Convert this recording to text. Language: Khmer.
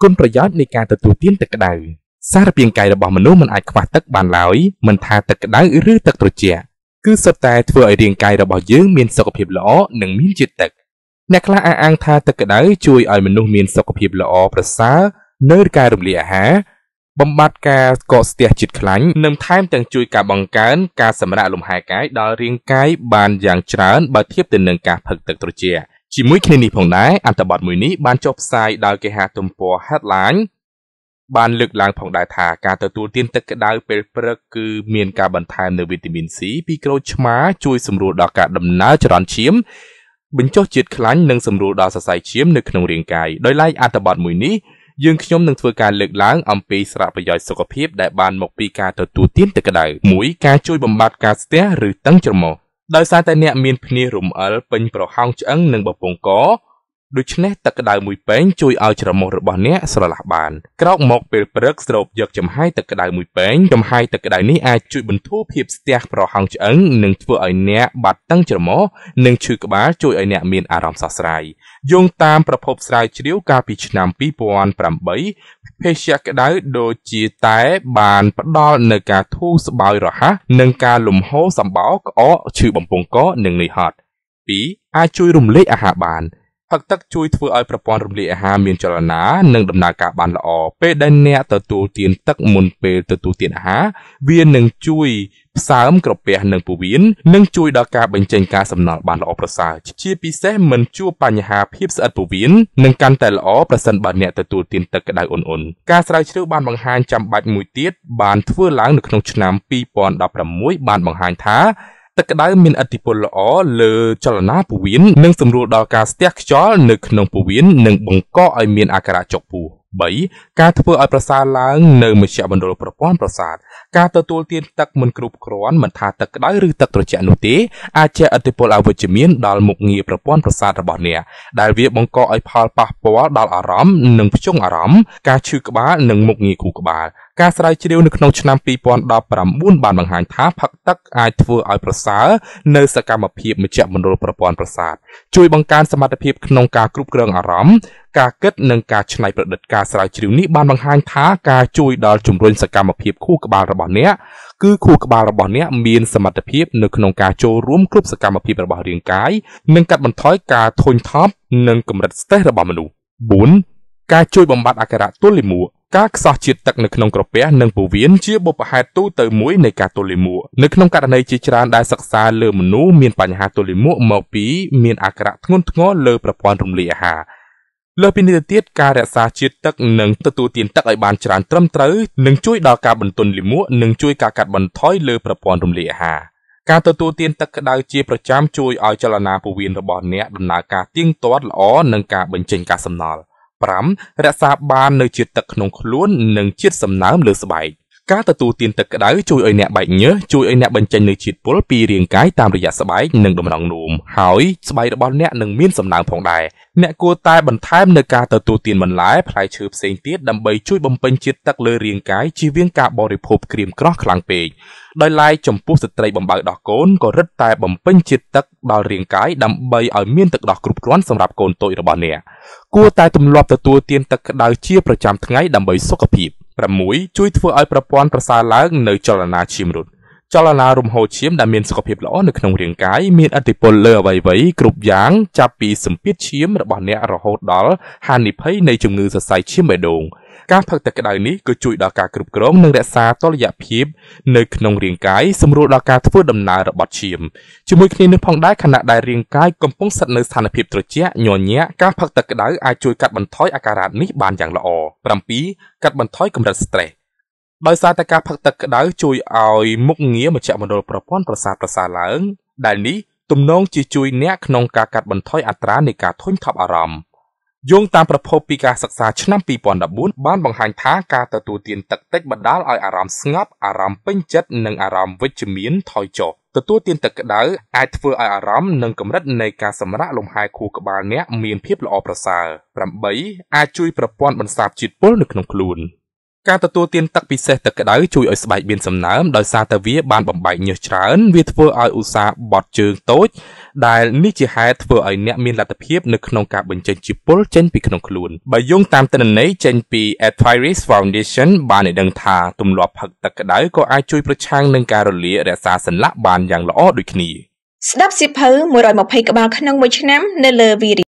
គុណប្រយោជន៍នៃការទទួលទានទឹកក្តៅសារពាង្គកាយរបស់មនុស្សមិនអាចខ្វះទឹកបានឡើយមិនថាទឹកក្តៅឬទឹកត្រជាក់គឺសុទ្ធតែធ្វើឲ្យរាងកាយរបស់យើងមានសុខភាពល្អនិងមានជាតិទឹកអ្នកខ្លះអះអាងថាទឹកក្តៅជួយឲ្យមនុស្សមានសុខភាពល្អប្រសើរនៅការរំលាយអាហារបំបត្តិការកកស្ទះជាតិខ្លាញ់និងថែមទាំងជួយការបង្កើនការសម្រាកលំហែកាយដល់រាងកាយបានយ៉ាងច្រើនបើធៀបទៅនឹងការផឹកទឹកត្រជាក់ជាមួយគ្នានេះផងដែរអត្ថបទមួយនេះបានចុះផ្សាយដោយគេហទំព័រ Headline បានលើកឡើងផងដែរថាការទទួលទានទឹកក្តៅពេលព្រឹកគឺមានការបន្ថែមនូវវីតាមីន C ពីក្រូចឆ្មាជួយសម្រួលដល់ការដំណើរចរន្តឈាមបញ្ចុះជាតិខ្លាញ់និងសម្រួលដល់សរសៃឈាមនៅក្នុងរាងកាយដោយឡែកអត្ថបទមួយនេះយើងខ្ញុំនឹងធ្វើការលើកឡើងអំពីសារៈប្រយោជន៍សុខភាពដែលបានមកពីការទទួលទានទឹកក្តៅ1ការជួយបំបាត់ការស្ទះឬតឹងច្រមុះដោយសារតែអ្នកមានភ្នាសរំអិលពេញប្រហោងឆ្អឹងនិងបំពង់កដូច្នេះទឹកក្តៅមួយពែងជួយឲ្យច្រមុះរបស់អ្នកស្រឡះបាន ក្រោកមកពេលព្រឹកស្រូបយកចំហាយទឹកក្តៅមួយពែងចំហាយទឹកក្តៅនេះអាចជួយបន្ធូរភាពស្ទះប្រហោងឆ្អឹងនិងធ្វើឲ្យអ្នកបាត់តឹងច្រមុះនិងឈឺក្បាលជួយឲ្យអ្នកមានអារម្មណ៍ស្រស់ស្រាយយោងតាមប្រភពស្រាវជ្រាវកាលពីឆ្នាំ2008ភេសជ្ជៈក្តៅដូចជាតែបានផ្ដល់នៅការធូរស្បើយរហ័សនិងការលំហូរសម្បោរក្អកឈឺបំពង់កនិងនឿយហត់2អាចជួយរំលែកអាហារបានផឹកទឹកជួយធ្វើឲ្យប្រព័ន្ធរំលាយអាហារមានចលនានិងដំណើរការបានល្អពេលដែលអ្នកទទួលទានទឹកមុនពេលទទួលទានអាហារវានឹងជួយផ្សើមក្រពះនិងពោះវៀននិងជួយដល់ការបញ្ចេញការសំណល់បានល្អប្រសើរជាពិសេសមិនជួបបញ្ហាភាពស្អិតពោះវៀននិងកាន់តែល្អប្រសិនបើអ្នកទទួលទានទឹកក្តៅអ៊ុនៗការស្រាវជ្រាវបានបង្ហាញចាំបាច់មួយទៀតបានធ្វើឡើងនៅក្នុងឆ្នាំ2016បានបង្ហាញថាទឹកក្តៅមានឥទ្ធិពលល្អលើចលនាពោះវៀននិងសម្រួលដល់ការស្ទះខ្យល់នៅក្នុងពោះវៀននិងបង្កឲ្យមានអាការៈចុកពោះ។3ការធ្វើឲ្យប្រសើរឡើងនៅមជ្ឈមណ្ឌលប្រព័ន្ធប្រសាទការទទួលទានទឹកមិនគ្រប់គ្រាន់មិនថាទឹកក្តៅឬទឹកត្រជាក់នោះទេអាចជះឥទ្ធិពលអវិជ្ជមានដល់មុខងារប្រព័ន្ធប្រសាទរបស់អ្នកដែលវាបង្កឲ្យផលប៉ះពាល់ដល់អារម្មណ៍និងភ្ជង់អារម្មណ៍ការឈឺក្បាលនិងមុខងារខួរក្បាលការស្រាវជ្រាវនៅក្នុងឆ្នាំ2019បានបង្ហាញថាផឹកទឹកអាចធ្វើឲ្យប្រសើរនៅសកម្មភាពមជ្ឈមណ្ឌលប្រព័ន្ធប្រសាទជួយបង្កើនសមត្ថភាពក្នុងការគ្រប់គ្រងអារម្មណ៍ការគិតនិងការច្នៃប្រឌិតការស្រាវជ្រាវនេះបានបង្ហាញថាការជួយដល់ជំរុញសកម្មភាពខួរក្បាលរបស់អ្នកគឺខួរក្បាលរបស់អ្នកមានសមត្ថភាពនៅក្នុងការចូលរួមគ្រប់សកម្មភាពរបស់រាងកាយនិងកាត់បន្ថយការធុញថប់និងកម្រិតស្ត្រេសរបស់មនុស្ស4ការជួយបំបត្តិអាការៈទល់លាមកការខ្សោះជាតិទឹកនៅក្នុងក្រពះនិងពោះវៀនជាបុព្វហេតុទូទៅមួយនៃការទល់លាមកនៅក្នុងករណីជាច្រើនដែលសិក្សាលើមនុស្សមានបញ្ហាទល់លាមកមកពីមានអាការៈធ្ងន់ធ្ងរលើប្រព័ន្ធរំលាយអាហារលើពីនេះទៅទៀតការរក្សាជាតិទឹកនិងទទួលទានទឹកឲ្យបានច្រើនត្រឹមត្រូវនឹងជួយដល់ការបន្ទន់លិមួកនិងជួយការកាត់បន្ថយលើប្រព័ន្ធរំលាយអាហារការទទួលទានទឹកក្តៅជាប្រចាំជួយឲ្យចលនាពោះវៀនរបស់អ្នកដំណើរការទៀងទាត់ល្អនិងការបញ្ចេញការសំណល់5រក្សាបាននូវជាតិទឹកក្នុងខ្លួននិងជាតិសំណើមលើស្បែក។ការទទួលទានទឹកក្តៅជួយឲ្យអ្នកបែកញើសជួយឲ្យអ្នកបញ្ចេញនូវជាតិពុលពីរាងកាយតាមរយៈស្បែកនិងតម្រងនោមហើយស្បែករបស់អ្នកនឹងមានសំណើមផងដែរអ្នកគួរតែបន្ថែមនៅការទទួលទានបន្លែផ្លែឈើផ្សេងទៀតដើម្បីជួយបំពេញជាតិទឹកលើរាងកាយជៀសវាងការបរិភោគគ្រាមក្រោះខ្លាំងពេកដោយឡែកចំពោះស្ត្រីបំបៅដោះកូនក៏រឹតតែបំពេញជាតិទឹកដល់រាងកាយដើម្បីឲ្យមានទឹកដោះគ្រប់គ្រាន់សម្រាប់កូនតូចរបស់អ្នកគួរតែទម្លាប់ទទួលទានទឹកក្តៅជាប្រចាំថ្ងៃដើម្បីសុខភាព។6ជួយធ្វើឲ្យប្រព័ន្ធប្រសើរឡើងនៅចលនាឈាមរត់ចលនារំហូរឈាមដែលមានសុខភាពល្អនៅក្នុងរាងកាយមានឥទ្ធិពលលើអវយវ័យគ្រប់យ៉ាង ចាប់ពីសម្ពាធឈាម របស់អ្នករហូតដល់ហានិភ័យនៃជំងឺសរសៃឈាមបេះដូងការផឹកទឹកក្តៅនេះក៏ជួយដល់ការគ្រប់គ្រងនិងរក្សាតុល្យភាពនៅក្នុងរាងកាយសម្រួលដល់ការធ្វើដំណើររបស់ឈាមជាមួយគ្នានេះផងដែរខណៈដែលរាងកាយកំពុងស្ថិតនៅស្ថានភាពត្រជាក់ញញ័រការផឹកទឹកក្តៅអាចជួយកាត់បន្ថយអាការៈនេះបានយ៉ាងល្អ7កាត់បន្ថយកម្រិត stress ដោយសារតែការផឹកទឹកក្តៅជួយឲ្យមុខងារមជ្ឈមណ្ឌលប្រព័ន្ធប្រសាទប្រសាឡើងដែលនេះទំនងជាជួយអ្នកក្នុងការកាត់បន្ថយអត្រានៃការធុញថប់អារម្មណ៍យោងតាមប្រភពពីការសិក្សាឆ្នាំ2014បានបង្ហាញថាការទទួលទានទឹកតិចបណ្ដាលឲ្យអារម្មណ៍ស្ងប់អារម្មណ៍ពេញចិត្តនិងអារម្មណ៍វិជ្ជមានថយចុះទទួលទានទឹកក្តៅអាចធ្វើឲ្យអារម្មណ៍និងកម្រិតនៃការសម្រាកលំហែខួរក្បាលអ្នកមានភាពល្អប្រសើរ8អាចជួយប្រព័ន្ធបន្សាបជាតិពុលនៅក្នុងខ្លួន។ការទទួលទានទឹកពិសេសទឹកក្តៅជួយឲ្យស្បែកមានសំណើមដោយសារតែវា បានបំបែកញើសច្រើនវាធ្វើឲ្យឧស្សាហ៍បត់ជើងតូច ដែលនេះជាហេតុធ្វើឲ្យអ្នកមានលទ្ធភាពនៅក្នុងការបញ្ចេញជាពុលចេញពីក្នុងខ្លួនបើយោងតាមទិន្នន័យចេញពី Athiris Foundation បានឲ្យដឹងថាទម្លាប់ផឹកទឹកក្តៅក៏អាចជួយប្រឆាំងនឹងការរលាករក្សាសន្លាក់បានយ៉ាងល្អដូចគ្នាស្ដាប់សិភៅ120ក្បាលក្នុងមួយឆ្នាំនៅលើវី